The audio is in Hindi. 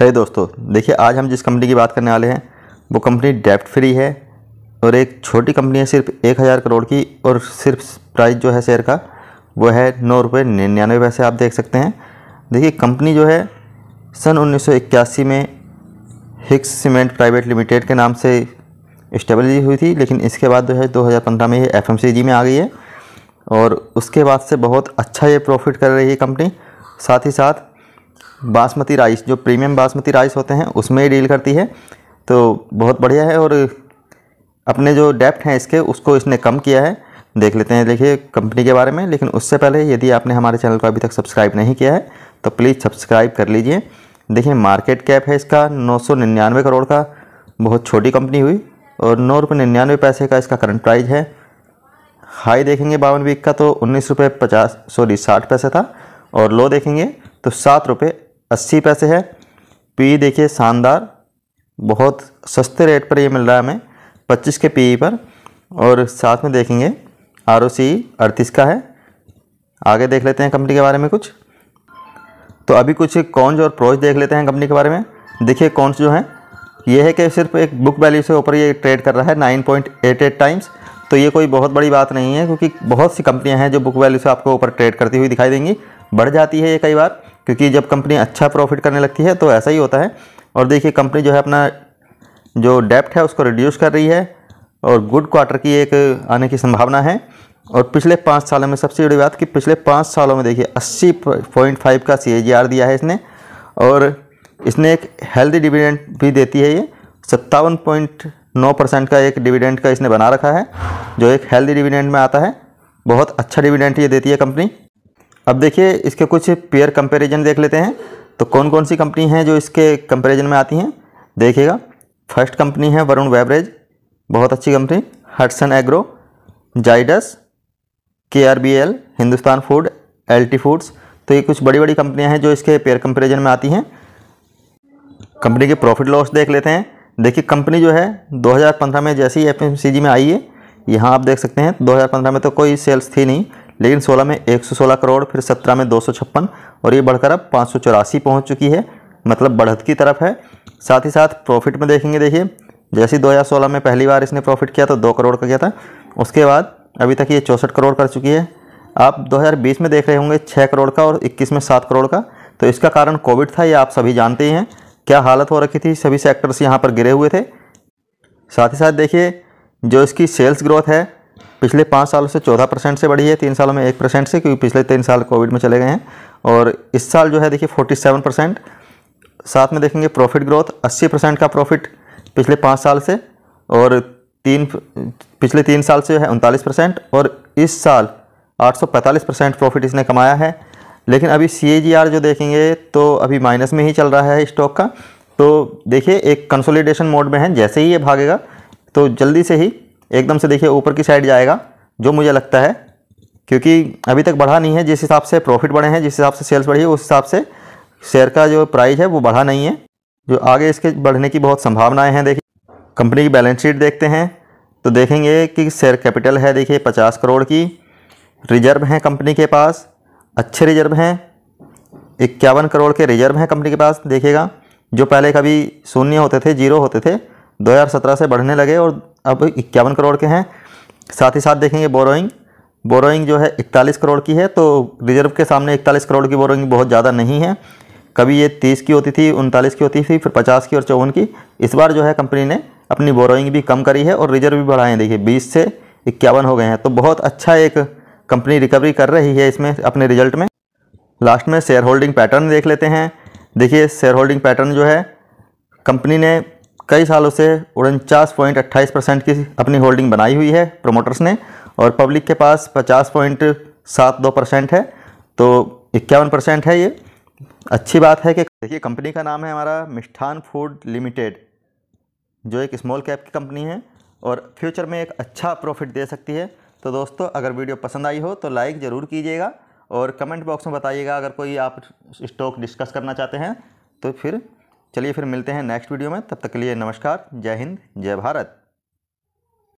है दोस्तों देखिए आज हम जिस कंपनी की बात करने वाले हैं वो कंपनी डेप्ट फ्री है और एक छोटी कंपनी है सिर्फ एक हज़ार करोड़ की और सिर्फ प्राइस जो है शेयर का वो है नौ रुपये निन्यानवे पैसे आप देख सकते हैं देखिए कंपनी जो है सन उन्नीस में हिक्स सीमेंट प्राइवेट लिमिटेड के नाम से स्टेबलिज हुई थी लेकिन इसके बाद जो है दो में ये एफ में आ गई है और उसके बाद से बहुत अच्छा ये प्रॉफिट कर रही है कंपनी साथ ही साथ बासमती राइस जो प्रीमियम बासमती राइस होते हैं उसमें ही डील करती है तो बहुत बढ़िया है और अपने जो डेप्ट हैं इसके उसको इसने कम किया है देख लेते हैं देखिए कंपनी के बारे में लेकिन उससे पहले यदि आपने हमारे चैनल को अभी तक सब्सक्राइब नहीं किया है तो प्लीज़ सब्सक्राइब कर लीजिए देखिए मार्केट कैप है इसका नौ करोड़ का बहुत छोटी कंपनी हुई और नौ रुपये निन्यानवे पैसे का इसका करंट प्राइस है हाई देखेंगे बावन वीक का तो उन्नीस रुपये पचास सॉरी साठ पैसे था और लो देखेंगे तो सात रुपये अस्सी पैसे है पी देखिए शानदार बहुत सस्ते रेट पर ये मिल रहा है हमें पच्चीस के पी पर और साथ में देखेंगे आर ओ सी अड़तीस का है आगे देख लेते हैं कंपनी के बारे में कुछ तो अभी कुछ कॉन्ज और प्रोज देख लेते हैं कंपनी के बारे में देखिए कॉन्स जो है ये है कि सिर्फ एक बुक वैल्यू से ऊपर ये ट्रेड कर रहा है nine point eight eight times तो ये कोई बहुत बड़ी बात नहीं है क्योंकि बहुत सी कंपनियां हैं जो बुक वैल्यू से आपको ऊपर ट्रेड करती हुई दिखाई देंगी बढ़ जाती है ये कई बार क्योंकि जब कंपनी अच्छा प्रॉफिट करने लगती है तो ऐसा ही होता है और देखिए कंपनी जो है अपना जो डेप्ट है उसको रिड्यूस कर रही है और गुड क्वार्टर की एक आने की संभावना है और पिछले पाँच सालों में सबसे बड़ी बात कि पिछले पाँच सालों में देखिए अस्सी पॉइंट फाइव का सी दिया है इसने और इसने एक हेल्दी डिविडेंट भी देती है ये सत्तावन पॉइंट नौ परसेंट का एक डिविडेंट का इसने बना रखा है जो एक हेल्दी डिविडेंट में आता है बहुत अच्छा डिविडेंट ये देती है कंपनी अब देखिए इसके कुछ पेयर कंपैरिजन देख लेते हैं तो कौन कौन सी कंपनी हैं जो इसके कंपैरिजन में आती हैं देखिएगा फर्स्ट कंपनी है वरुण बेवरेज बहुत अच्छी company Hutson agro Zydus K R B L Hindustan food L T foods तो ये कुछ बड़ी बड़ी कंपनियां हैं जो इसके पेयर कंपेरिजन में आती हैं कंपनी के प्रॉफिट लॉस देख लेते हैं देखिए कंपनी जो है 2015 में जैसी एफ में आई है यहाँ आप देख सकते हैं 2015 में तो कोई सेल्स थी नहीं लेकिन 16 में 116 करोड़ फिर 17 में दो और ये बढ़कर अब पाँच सौ पहुँच चुकी है मतलब बढ़त की तरफ है साथ ही साथ प्रॉफिट में देखेंगे देखिए जैसे 2016 में पहली बार इसने प्रॉफिट किया तो दो करोड़ का किया था उसके बाद अभी तक ये चौंसठ करोड़ कर चुकी है आप 2020 में देख रहे होंगे छः करोड़ का और 21 में सात करोड़ का तो इसका कारण कोविड था ये आप सभी जानते ही हैं क्या हालत हो रखी थी सभी सेक्टर्स यहाँ पर गिरे हुए थे साथ ही साथ देखिए जो इसकी सेल्स ग्रोथ है पिछले पाँच सालों से चौदह परसेंट से बढ़ी है तीन सालों में एक परसेंट से क्योंकि पिछले तीन साल कोविड में चले गए हैं और इस साल जो है देखिए फोर्टी सेवन परसेंट साथ में देखेंगे प्रॉफिट ग्रोथ अस्सी परसेंट का प्रॉफिट पिछले पाँच साल से और तीन पिछले तीन साल से जो है उनतालीस परसेंट और इस साल 845 परसेंट प्रॉफिट इसने कमाया है लेकिन अभी सी जो देखेंगे तो अभी माइनस में ही चल रहा है स्टॉक का तो देखिए एक कंसोलिडेशन मोड में है जैसे ही ये भागेगा तो जल्दी से ही एकदम से देखिए ऊपर की साइड जाएगा जो मुझे लगता है क्योंकि अभी तक बढ़ा नहीं है जिस हिसाब से प्रॉफिट बढ़े हैं जिस हिसाब से सेल्स बढ़ी है उस हिसाब से शेयर का जो प्राइस है वो बढ़ा नहीं है जो आगे इसके बढ़ने की बहुत संभावनाएं हैं देखिए कंपनी की बैलेंस शीट देखते हैं तो देखेंगे कि शेयर कैपिटल है देखिए पचास करोड़ की रिजर्व हैं कंपनी के पास अच्छे रिजर्व हैं इक्यावन करोड़ के रिजर्व हैं कंपनी के पास देखिएगा जो पहले कभी शून्य होते थे जीरो होते थे 2017 से बढ़ने लगे और अब इक्यावन करोड़ के हैं साथ ही साथ देखेंगे बोरोइंग बोरोइंग जो है इकतालीस करोड़ की है तो रिजर्व के सामने इकतालीस करोड़ की बोरोइंग बहुत ज़्यादा नहीं है कभी ये तीस की होती थी उनतालीस की होती थी फिर पचास की और चौवन की इस बार जो है कंपनी ने अपनी बोरोइंग भी कम करी है और रिजर्व भी बढ़ाए हैं देखिए बीस से इक्यावन हो गए हैं तो बहुत अच्छा एक कंपनी रिकवरी कर रही है इसमें अपने रिजल्ट में लास्ट में शेयर होल्डिंग पैटर्न देख लेते हैं देखिए शेयर होल्डिंग पैटर्न जो है कंपनी ने कई सालों से उनचास पॉइंट अट्ठाईस परसेंट की अपनी होल्डिंग बनाई हुई है प्रोमोटर्स ने और पब्लिक के पास पचास पॉइंट सात दो परसेंट है तो इक्यावन परसेंट है ये अच्छी बात है कि देखिए कंपनी का नाम है हमारा मिष्ठान फूड लिमिटेड जो एक स्मॉल कैप की कंपनी है और फ्यूचर में एक अच्छा प्रॉफिट दे सकती है तो दोस्तों अगर वीडियो पसंद आई हो तो लाइक ज़रूर कीजिएगा और कमेंट बॉक्स में बताइएगा अगर कोई आप स्टॉक डिस्कस करना चाहते हैं तो फिर चलिए फिर मिलते हैं नेक्स्ट वीडियो में तब तक के लिए नमस्कार जय हिंद जय भारत